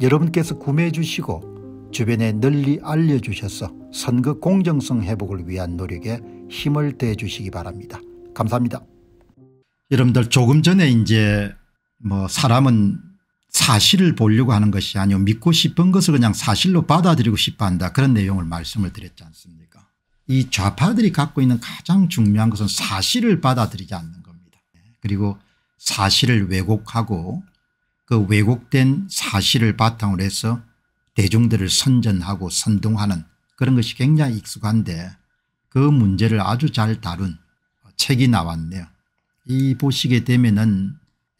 여러분께서 구매해 주시고 주변에 널리 알려주셔서 선거 공정성 회복을 위한 노력에 힘을 대 주시기 바랍니다. 감사합니다. 여러분들 조금 전에 이제 뭐 사람은 사실을 보려고 하는 것이 아니요 믿고 싶은 것을 그냥 사실로 받아들이고 싶어 한다 그런 내용을 말씀을 드렸지 않습니까 이 좌파들이 갖고 있는 가장 중요한 것은 사실을 받아들이지 않는 겁니다. 그리고 사실을 왜곡하고 그 왜곡된 사실을 바탕으로 해서 대중들을 선전하고 선동하는 그런 것이 굉장히 익숙한데 그 문제를 아주 잘 다룬 책이 나왔네요. 이 보시게 되면은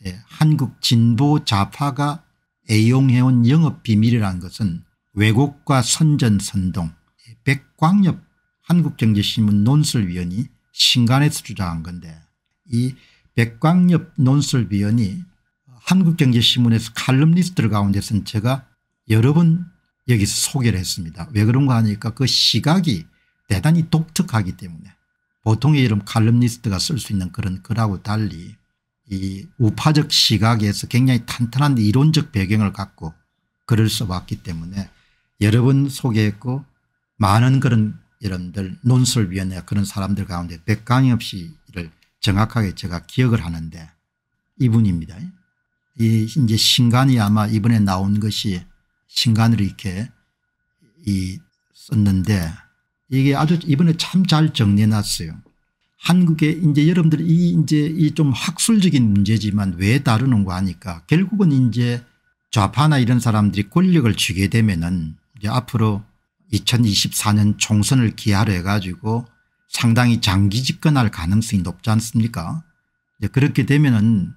예, 한국 진보 좌파가 애용해온 영업비밀이라는 것은 왜곡과 선전 선동 예, 백광엽 한국경제신문 논설위원이 신간에서 주장한 건데 이 백광엽 논설위원이 한국경제신문에서 칼럼니스트들 가운데서는 제가 여러 번 여기서 소개를 했습니다. 왜 그런가 하니까 그 시각이 대단히 독특하기 때문에 보통의 이름 칼럼니스트가 쓸 수 있는 그런 거라고 달리 이 우파적 시각에서 굉장히 탄탄한 이론적 배경을 갖고 글을 써왔기 때문에 여러 번 소개했고 많은 그런 여러분들 논술위원회 그런 사람들 가운데 백강 없이 이를 정확하게 제가 기억을 하는데 이분입니다. 이 이제 신간이 아마 이번에 나온 것이 신간을 이렇게 이 썼는데 이게 아주 이번에 참 잘 정리해 놨어요. 한국에 이제 여러분들 이 이제 이 좀 학술적인 문제지만 왜 다루는가 하니까 결국은 이제 좌파나 이런 사람들이 권력을 쥐게 되면은 이제 앞으로 2024년 총선을 기하로 해가지고 상당히 장기 집권할 가능성이 높지 않습니까? 이제 그렇게 되면은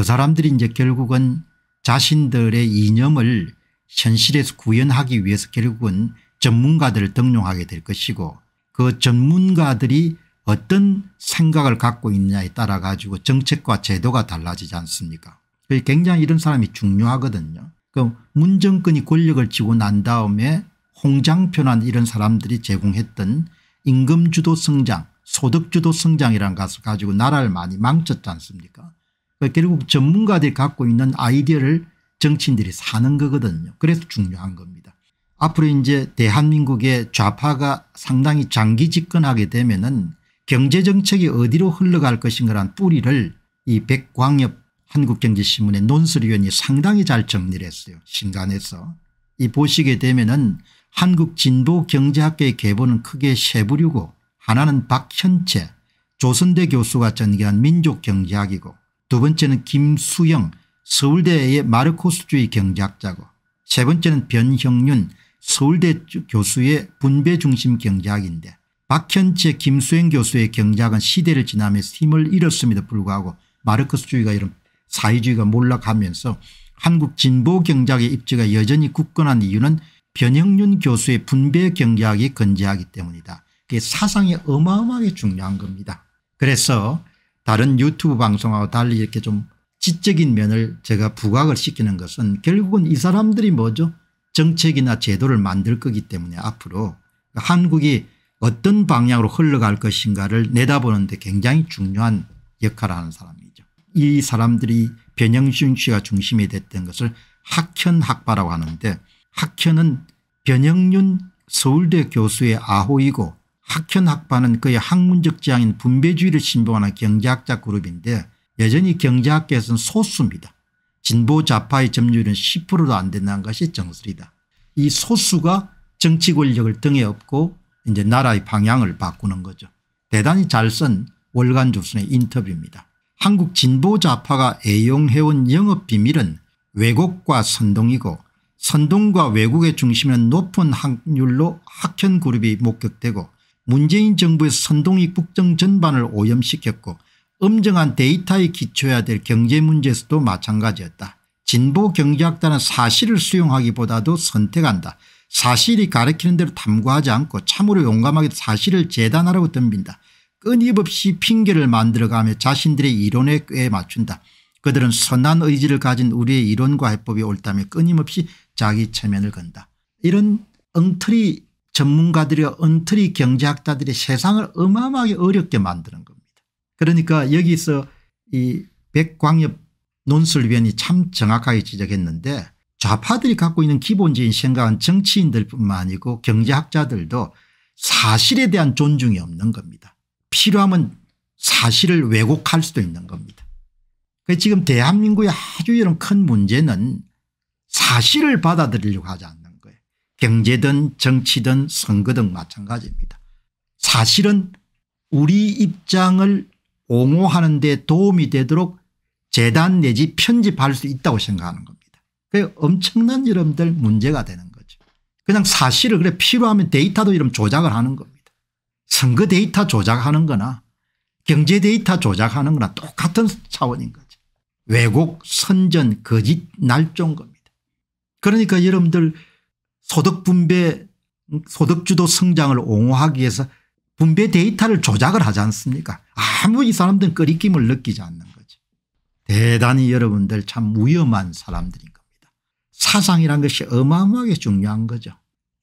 그 사람들이 이제 결국은 자신들의 이념을 현실에서 구현하기 위해서 결국은 전문가들을 등용하게 될 것이고 그 전문가들이 어떤 생각을 갖고 있느냐에 따라 가지고 정책과 제도가 달라지지 않습니까 굉장히 이런 사람이 중요하거든요. 그럼 문정권이 권력을 쥐고 난 다음에 홍장표나 이런 사람들이 제공했던 임금주도 성장 소득주도 성장이라는 것을 가지고 나라를 많이 망쳤지 않습니까 그 결국 전문가들이 갖고 있는 아이디어를 정치인들이 사는 거거든요. 그래서 중요한 겁니다. 앞으로 이제 대한민국의 좌파가 상당히 장기 집권하게 되면은 경제정책이 어디로 흘러갈 것인가란 뿌리를 이 백광엽 한국경제신문의 논설위원이 상당히 잘 정리를 했어요. 신간에서. 이 보시게 되면은 한국진보경제학계의 계보는 크게 세 부류고 하나는 박현채 조선대 교수가 전개한 민족경제학이고 두 번째는 김수영 서울대의 마르코스주의 경제학자고 세 번째는 변형윤 서울대 교수의 분배중심 경제학인데 박현채 김수행 교수의 경제학은 시대를 지나면서 힘을 잃었음에도 불구하고 마르크스주의가 이런 사회주의가 몰락하면서 한국 진보 경제학의 입지가 여전히 굳건한 이유는 변형윤 교수의 분배 경제학이 건재하기 때문이다. 그게 사상이 어마어마하게 중요한 겁니다. 그래서 다른 유튜브 방송하고 달리 이렇게 좀 지적인 면을 제가 부각을 시키는 것은 결국은 이 사람들이 뭐죠 정책이나 제도를 만들 거기 때문에 앞으로 한국이 어떤 방향으로 흘러갈 것인가를 내다보는데 굉장히 중요한 역할을 하는 사람이죠. 이 사람들이 변영준 씨가 중심이 됐던 것을 학현학파라고 하는데 학현은 변영윤 서울대 교수의 아호이고 학현학파는 그의 학문적 지향인 분배주의를 신봉하는 경제학자 그룹인데 여전히 경제학계에서는 소수입니다. 진보 좌파의 점유율은 10%도 안 된다는 것이 정설이다. 이 소수가 정치 권력을 등에 업고 이제 나라의 방향을 바꾸는 거죠. 대단히 잘 쓴 월간 조선의 인터뷰입니다. 한국 진보 좌파가 애용해온 영업 비밀은 왜곡과 선동이고 선동과 외국의 중심에는 높은 확률로 학현 그룹이 목격되고 문재인 정부의 선동이 국정 전반을 오염시켰고 엄정한 데이터에 기초해야 될 경제 문제에서도 마찬가지였다. 진보 경제학자는 사실을 수용하기보다도 선택한다. 사실이 가리키는 대로 탐구하지 않고 참으로 용감하게 사실을 재단하라고 덤빈다. 끊임없이 핑계를 만들어가며 자신들의 이론에 꽤 맞춘다. 그들은 선한 의지를 가진 우리의 이론과 해법이 옳다며 끊임없이 자기 체면을 건다. 이런 엉터리 전문가들의 은퇴리 경제학자들의 세상을 어마어마하게 어렵게 만드는 겁니다. 그러니까 여기서 이 백광엽 논술위원이 참 정확하게 지적했는데 좌파들이 갖고 있는 기본적인 생각은 정치인들 뿐만 아니고 경제학자들도 사실에 대한 존중이 없는 겁니다. 필요하면 사실을 왜곡할 수도 있는 겁니다. 그 지금 대한민국의 아주 이런 큰 문제는 사실을 받아들이려고 하지 않 경제든 정치든 선거든 마찬가지입니다. 사실은 우리 입장을 옹호하는 데 도움이 되도록 재단 내지 편집할 수 있다고 생각하는 겁니다. 그 엄청난 이름들 문제가 되는 거죠. 그냥 사실을 그래 필요하면 데이터도 이름 조작을 하는 겁니다. 선거 데이터 조작하는 거나 경제 데이터 조작하는 거나 똑같은 차원인 거죠. 왜곡, 선전, 거짓, 날조인 겁니다. 그러니까 여러분들 소득 분배 소득주도 성장을 옹호하기 위해서 분배 데이터를 조작을 하지 않습니까 아무 이 사람들은 끓이김을 느끼지 않는 거죠. 대단히 여러분들 참 위험한 사람들인 겁니다. 사상이란 것이 어마어마하게 중요한 거죠.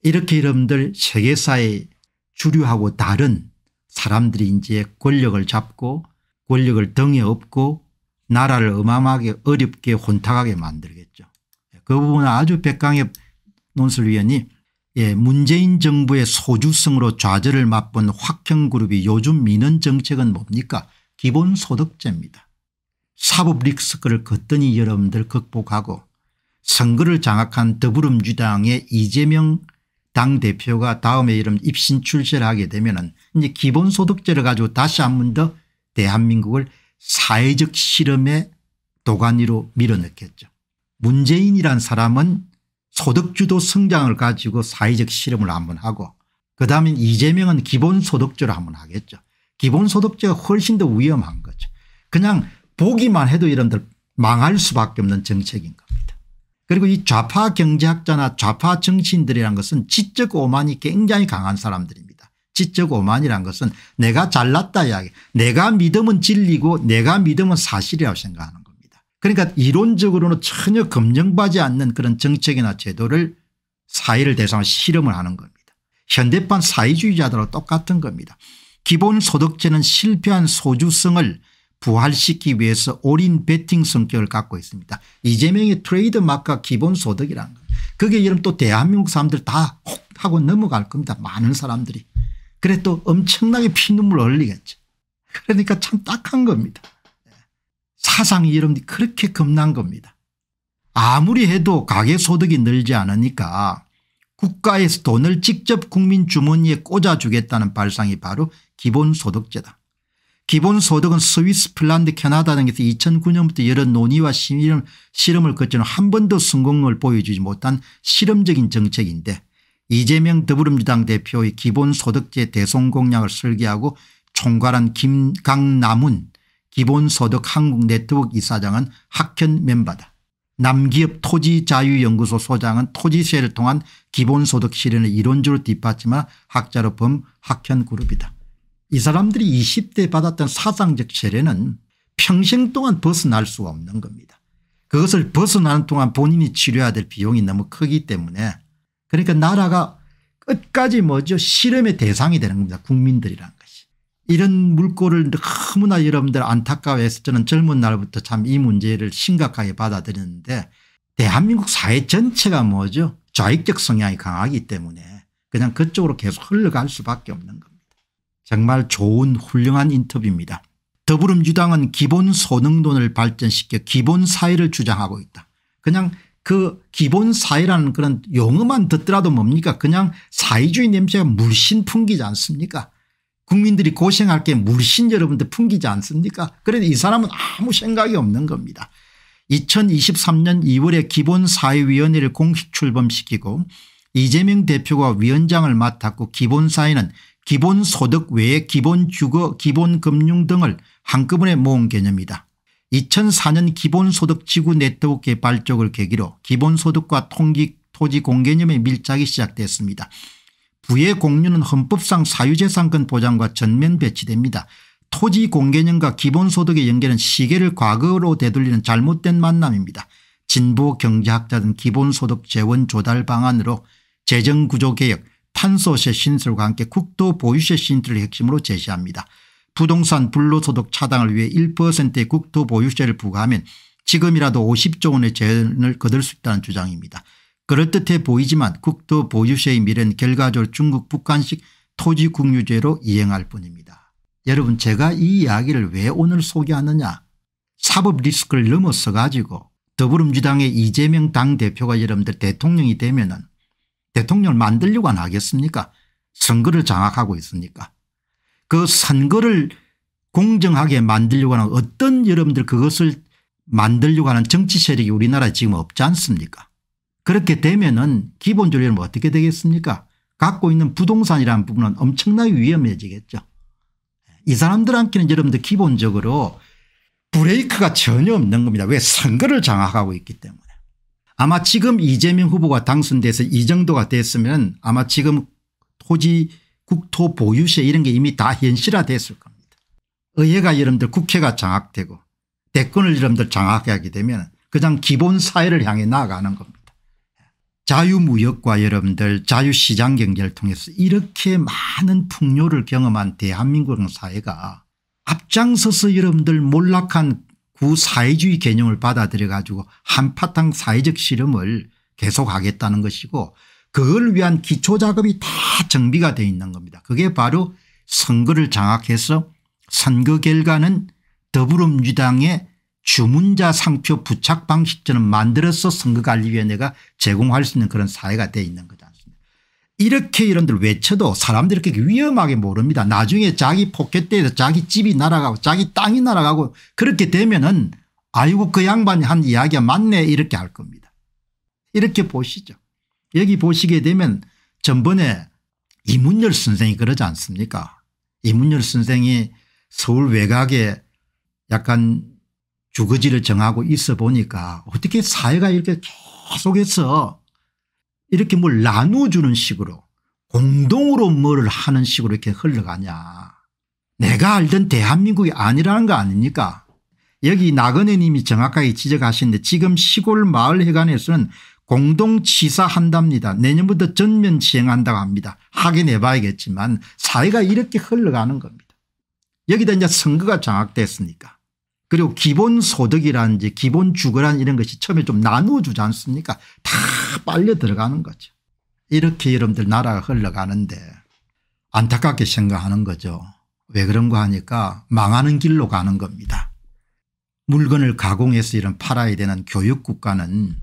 이렇게 여러분들 세계사의 주류하고 다른 사람들이 이제 권력을 잡고 권력을 등에 업고 나라를 어마어마하게 어렵게 혼탁하게 만들겠죠. 그 부분은 아주 백강의 논술위원이 예, 문재인 정부의 소주성으로 좌절을 맛본 확형그룹이 요즘 민원 정책은 뭡니까 기본소득제입니다. 사법 리스크를 걷더니 여러분들 극복하고 선거를 장악한 더불어민주당의 이재명 당대표가 다음에 이름 입신 출세를 하게 되면 이제 기본소득제를 가지고 다시 한 번 더 대한민국을 사회적 실험의 도가니로 밀어넣겠죠. 문재인이란 사람은 소득주도 성장을 가지고 사회적 실험을 한번 하고 그다음에 이재명은 기본소득제를 한번 하겠죠. 기본소득제가 훨씬 더 위험한 거죠. 그냥 보기만 해도 이런들 망할 수밖에 없는 정책인 겁니다. 그리고 이 좌파 경제학자나 좌파 정치인들이란 것은 지적 오만이 굉장히 강한 사람들입니다. 지적 오만이란 것은 내가 잘났다 이야기 내가 믿음은 진리고 내가 믿음은 사실이라고 생각하는 거예요. 그러니까 이론적으로는 전혀 검증받지 않는 그런 정책이나 제도를 사회를 대상으로 실험을 하는 겁니다. 현대판 사회주의자들하고 똑같은 겁니다. 기본소득제는 실패한 소주성을 부활시키기 위해서 올인 베팅 성격을 갖고 있습니다. 이재명의 트레이드마크가 기본소득이라는 거예요. 그게 여러분 또 대한민국 사람들 다혹 하고 넘어갈 겁니다. 많은 사람들이. 그래 또 엄청나게 피눈물 흘리겠죠. 그러니까 참 딱한 겁니다. 사상이여러분 그렇게 겁난 겁니다. 아무리 해도 가계소득이 늘지 않으니까 국가에서 돈을 직접 국민 주머니에 꽂아주겠다는 발상이 바로 기본소득제다. 기본소득은 스위스, 핀란드, 캐나다 등에서 2009년부터 여러 논의와 실험, 실험을 거치는 한 번도 성공을 보여주지 못한 실험적인 정책인데 이재명 더불어민주당 대표의 기본소득제 대선 공약을 설계하고 총괄한 김강남은 기본소득 한국 네트워크 이사장은 학현 멤버다. 남기업 토지자유연구소 소장은 토지세를 통한 기본소득 실현을이론적으로 뒷받침한 학자로 범 학현 그룹이다. 이 사람들이 20대 받았던 사상적 세례는 평생 동안 벗어날 수가 없는 겁니다. 그것을 벗어나는 동안 본인이 치료해야 될 비용이 너무 크기 때문에 그러니까 나라가 끝까지 뭐죠 실험의 대상이 되는 겁니다. 국민들이랑 이런 물꼬를 너무나 여러분들 안타까워해서 저는 젊은 날부터 참 이 문제를 심각하게 받아들였는데 대한민국 사회 전체가 뭐죠 좌익적 성향이 강하기 때문에 그냥 그쪽으로 계속 흘러갈 수밖에 없는 겁니다. 정말 좋은 훌륭한 인터뷰입니다. 더불어민주당은 기본 소능론을 발전시켜 기본 사회를 주장하고 있다. 그냥 그 기본 사회라는 그런 용어만 듣더라도 뭡니까 그냥 사회주의 냄새가 물씬 풍기지 않습니까 국민들이 고생할 게 물씬 여러분들 풍기지 않습니까 그런데 이 사람은 아무 생각이 없는 겁니다. 2023년 2월에 기본사회위원회를 공식 출범시키고 이재명 대표가 위원장을 맡았고 기본사회는 기본소득 외에 기본주거 기본금융 등을 한꺼번에 모은 개념이다. 2004년 기본소득 지구 네트워크 개발적을 계기로 기본소득과 통기 토지 공개념의 밀착이 시작됐습니다. 부의 공유는 헌법상 사유재산권 보장과 전면 배치됩니다. 토지 공개념과 기본소득의 연계는 시계를 과거로 되돌리는 잘못된 만남입니다. 진보 경제학자들은 기본소득 재원 조달 방안으로 재정구조개혁 탄소세 신설과 함께 국토 보유세 신설을 핵심으로 제시합니다. 부동산 불로소득 차단을 위해 1%의 국토 보유세를 부과하면 지금이라도 50조 원의 재원을 거둘 수 있다는 주장입니다. 그럴듯해 보이지만 국토 보유세의 미래는 결과적으로 중국 북한식 토지국유제로 이행할 뿐입니다. 여러분 제가 이 이야기를 왜 오늘 소개하느냐 사법 리스크를 넘어서 가지고 더불어민주당의 이재명 당대표가 여러분들 대통령이 되면 은 대통령을 만들려고 안 하겠습니까 선거를 장악하고 있습니까그 선거를 공정하게 만들려고 하는 어떤 여러분들 그것을 만들려고 하는 정치 세력이 우리나라에 지금 없지 않습니까 그렇게 되면은 기본전례는 뭐 어떻게 되겠습니까 갖고 있는 부동산이라는 부분은 엄청나게 위험해지겠죠. 이 사람들한테는 여러분들 기본적으로 브레이크가 전혀 없는 겁니다. 왜 선거를 장악하고 있기 때문에. 아마 지금 이재명 후보가 당선돼서 이 정도가 됐으면 아마 지금 토지 국토 보유세 이런 게 이미 다 현실화됐을 겁니다. 의회가 여러분들 국회가 장악되고 대권을 여러분들 장악하게 되면 그냥 기본 사회를 향해 나아가는 겁니다. 자유무역과 여러분들 자유시장경제를 통해서 이렇게 많은 풍요를 경험한 대한민국 사회가 앞장서서 여러분들 몰락한 구사회주의 개념을 받아들여 가지고 한파탕 사회적 실험을 계속하겠다는 것이고 그걸 위한 기초작업이 다 정비가 되어 있는 겁니다. 그게 바로 선거를 장악해서 선거 결과는 더불어민주당의 주문자 상표 부착 방식처럼 만들어서 선거관리위원회가 제공할 수 있는 그런 사회가 돼 있는 거지 않습니까 이렇게 이런들 외쳐도 사람들이 그렇게 위험하게 모릅니다. 나중에 자기 포켓대에서 자기 집이 날아가고 자기 땅이 날아가고 그렇게 되면은 아이고 그 양반이 한 이야기가 맞네 이렇게 할 겁니다. 이렇게 보시죠. 여기 보시게 되면 전번에 이문열 선생이 그러지 않습니까 이문열 선생이 서울 외곽에 약간 주거지를 정하고 있어 보니까 어떻게 사회가 이렇게 계속해서 이렇게 뭘 나눠주는 식으로 공동으로 뭘 하는 식으로 이렇게 흘러가냐. 내가 알던 대한민국이 아니라는 거 아닙니까 여기 나그네 님이 정확하게 지적하시는데 지금 시골 마을회관에서는 공동치사 한답니다. 내년부터 전면 시행한다고 합니다. 확인해 봐야겠지만 사회가 이렇게 흘러가는 겁니다. 여기다 이제 선거가 장악됐으니까 그리고 기본소득이라는 지 기본주거란 이런 것이 처음에 좀 나눠주지 않습니까 다 빨려 들어가는 거죠. 이렇게 여러분들 나라가 흘러가는데 안타깝게 생각하는 거죠. 왜 그런가 하니까 망하는 길로 가는 겁니다. 물건을 가공해서 이런 팔아야 되는 교육국가는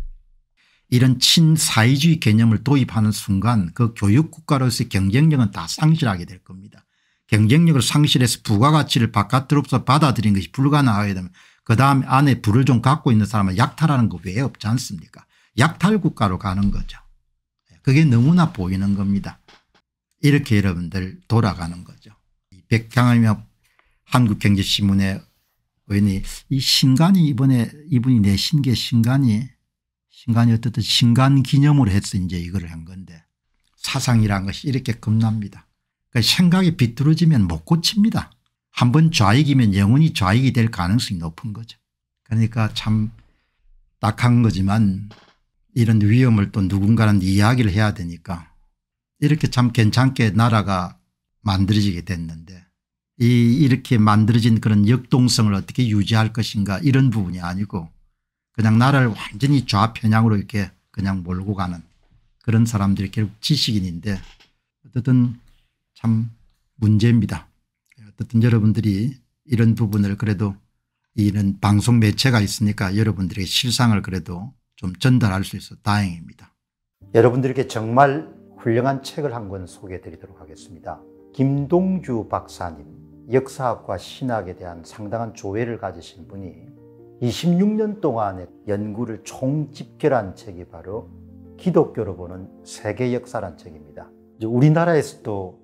이런 친사회주의 개념을 도입하는 순간 그 교육국가로서의 경쟁력은 다 상실하게 될 겁니다. 경쟁력을 상실해서 부가가치를 바깥으로부터 받아들인 것이 불가능하게 되면 그다음에 안에 불을 좀 갖고 있는 사람은 약탈하는 거 왜 없지 않습니까 약탈 국가로 가는 거죠. 그게 너무나 보이는 겁니다. 이렇게 여러분들 돌아가는 거죠. 백향암협 한국경제신문에 의원이 이 신간이 이번에 이분이 내신 게 신간이 신간이 어떻든 신간 기념으로 해서 이제 이걸 한 건데 사상이란 것이 이렇게 겁납니다. 그러니까 생각이 비뚤어지면 못 고칩니다. 한 번 좌익이면 영원히 좌익이 될 가능성이 높은 거죠. 그러니까 참 딱한 거지만 이런 위험을 또 누군가는 이야기를 해야 되니까 이렇게 참 괜찮게 나라가 만들어지게 됐는데 이 이렇게 만들어진 그런 역동성을 어떻게 유지할 것인가 이런 부분이 아니고 그냥 나라를 완전히 좌편향으로 이렇게 그냥 몰고 가는 그런 사람들이 결국 지식인인데 어쨌든 참 문제입니다. 어쨌든 여러분들이 이런 부분을 그래도 이런 방송 매체가 있으니까 여러분들에게 실상을 그래도 좀 전달할 수 있어 다행입니다. 여러분들에게 정말 훌륭한 책을 한 권 소개해 드리도록 하겠습니다. 김동주 박사님 역사학과 신학에 대한 상당한 조회를 가지신 분이 26년 동안의 연구를 총집결한 책이 바로 기독교로 보는 세계 역사란 책입니다. 우리나라에서도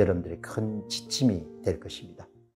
여러분들의 큰 지침이 될 것입니다.